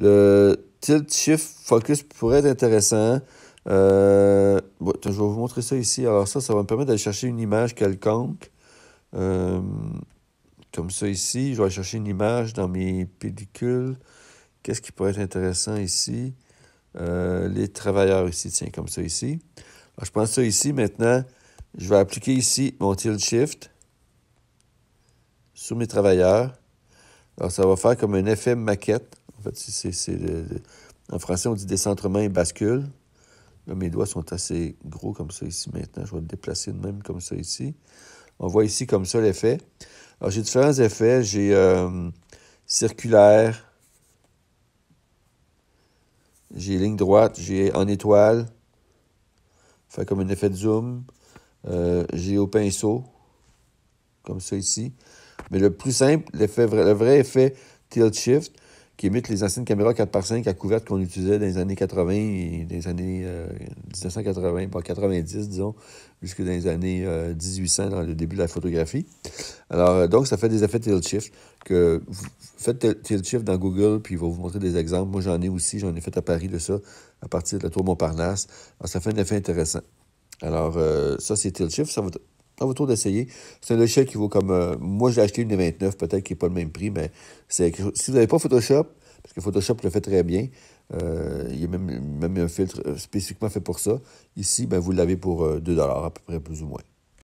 Le tilt shift focus pourrait être intéressant. Euh, je vais vous montrer ça ici. Alors ça, ça va me permettre d'aller chercher une image quelconque. Euh, comme ça ici, je vais aller chercher une image dans mes pellicules. Qu'est-ce qui pourrait être intéressant ici? Euh, les travailleurs ici, tiens, comme ça ici. Alors, je prends ça ici. Maintenant, je vais appliquer ici mon tilt shift sur mes travailleurs. Alors, ça va faire comme un effet maquette. En fait, c'est, français, on dit décentrement et bascule. mes doigts sont assez gros comme ça ici maintenant. Je vais le déplacer de même comme ça ici. On voit ici comme ça l'effet. Alors, j'ai différents effets. J'ai euh, circulaire, j'ai ligne droite, j'ai en étoile, fait comme un effet de zoom, euh, j'ai au pinceau, comme ça ici. Mais le plus simple, l'effet, le vrai effet tilt shift, qui imite les anciennes caméras 4x5 à couverte qu'on utilisait dans les années 80 et des années 1980, euh, pas 90, disons, jusque dans les années 1800, euh, dans le début de la photographie. Alors, euh, donc, ça fait des effets tilt shift. Que faites tilt shift dans Google, puis il va vous montrer des exemples. Moi, j'en ai aussi, j'en ai fait à Paris de ça, à partir de la tour Montparnasse. Alors, ça fait un effet intéressant. Alors, ça, c'est tilt shift. Ça va à votre tour d'essayer. C'est un logiciel qui vaut comme. Euh, moi, j'ai acheté une des 29, peut-être qui n'est pas le même prix, mais c'est si vous n'avez pas Photoshop, parce que Photoshop le fait très bien, euh, il y a même, même un filtre euh, spécifiquement fait pour ça. Ici, ben, vous l'avez pour 2 à peu près, plus ou moins.